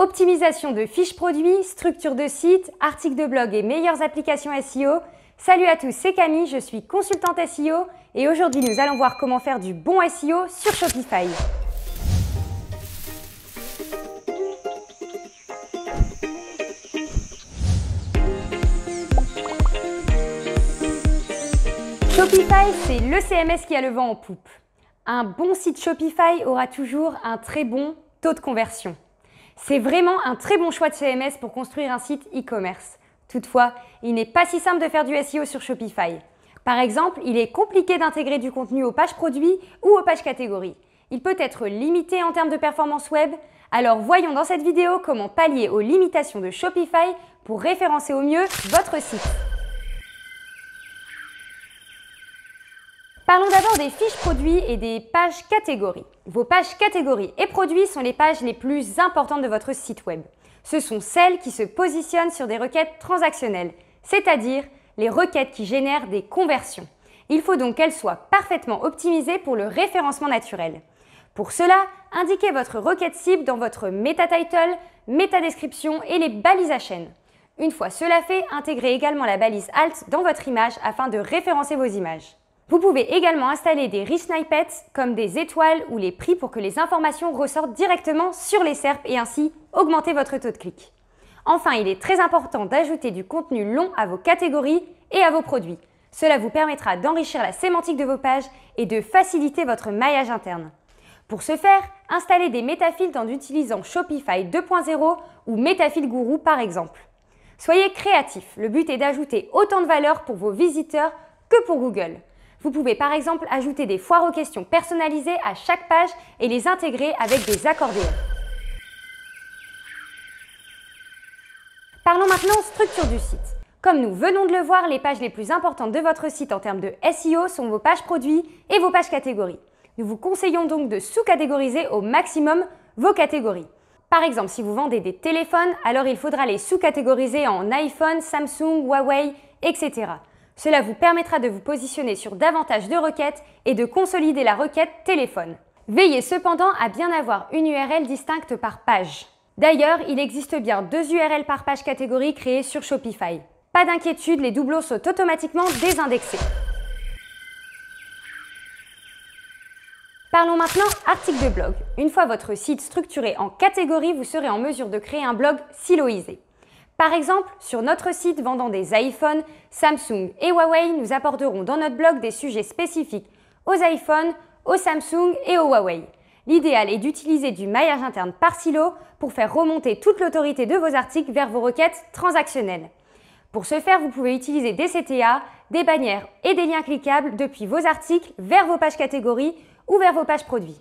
Optimisation de fiches produits, structure de site, articles de blog et meilleures applications SEO. Salut à tous, c'est Camille, je suis consultante SEO et aujourd'hui nous allons voir comment faire du bon SEO sur Shopify. Shopify, c'est le CMS qui a le vent en poupe. Un bon site Shopify aura toujours un très bon taux de conversion. C'est vraiment un très bon choix de CMS pour construire un site e-commerce. Toutefois, il n'est pas si simple de faire du SEO sur Shopify. Par exemple, il est compliqué d'intégrer du contenu aux pages produits ou aux pages catégories. Il peut être limité en termes de performance web. Alors voyons dans cette vidéo comment pallier aux limitations de Shopify pour référencer au mieux votre site. Parlons d'abord des fiches produits et des pages catégories. Vos pages catégories et produits sont les pages les plus importantes de votre site web. Ce sont celles qui se positionnent sur des requêtes transactionnelles, c'est-à-dire les requêtes qui génèrent des conversions. Il faut donc qu'elles soient parfaitement optimisées pour le référencement naturel. Pour cela, indiquez votre requête cible dans votre meta title, meta description et les balises à chaîne. Une fois cela fait, intégrez également la balise alt dans votre image afin de référencer vos images. Vous pouvez également installer des rich snippets comme des étoiles ou les prix pour que les informations ressortent directement sur les SERP et ainsi augmenter votre taux de clic. Enfin, il est très important d'ajouter du contenu long à vos catégories et à vos produits. Cela vous permettra d'enrichir la sémantique de vos pages et de faciliter votre maillage interne. Pour ce faire, installez des métafiltres en utilisant Shopify 2.0 ou Métafiltre Guru par exemple. Soyez créatif, le but est d'ajouter autant de valeur pour vos visiteurs que pour Google. Vous pouvez par exemple ajouter des foires aux questions personnalisées à chaque page et les intégrer avec des accordéons. Parlons maintenant structure du site. Comme nous venons de le voir, les pages les plus importantes de votre site en termes de SEO sont vos pages produits et vos pages catégories. Nous vous conseillons donc de sous-catégoriser au maximum vos catégories. Par exemple, si vous vendez des téléphones, alors il faudra les sous-catégoriser en iPhone, Samsung, Huawei, etc. Cela vous permettra de vous positionner sur davantage de requêtes et de consolider la requête téléphone. Veillez cependant à bien avoir une URL distincte par page. D'ailleurs, il existe bien deux URL par page catégorie créées sur Shopify. Pas d'inquiétude, les doublons sont automatiquement désindexés. Parlons maintenant article de blog. Une fois votre site structuré en catégories, vous serez en mesure de créer un blog siloisé. Par exemple, sur notre site vendant des iPhones, Samsung et Huawei, nous apporterons dans notre blog des sujets spécifiques aux iPhones, aux Samsung et aux Huawei. L'idéal est d'utiliser du maillage interne par silo pour faire remonter toute l'autorité de vos articles vers vos requêtes transactionnelles. Pour ce faire, vous pouvez utiliser des CTA, des bannières et des liens cliquables depuis vos articles vers vos pages catégories ou vers vos pages produits.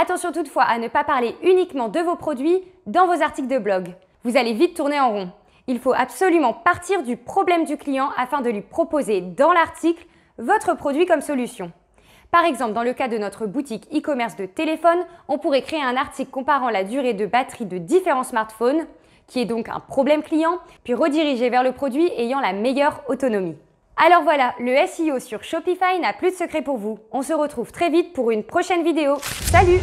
Attention toutefois à ne pas parler uniquement de vos produits dans vos articles de blog. Vous allez vite tourner en rond. Il faut absolument partir du problème du client afin de lui proposer dans l'article votre produit comme solution. Par exemple, dans le cas de notre boutique e-commerce de téléphone, on pourrait créer un article comparant la durée de batterie de différents smartphones, qui est donc un problème client, puis rediriger vers le produit ayant la meilleure autonomie. Alors voilà, le SEO sur Shopify n'a plus de secret pour vous. On se retrouve très vite pour une prochaine vidéo. Salut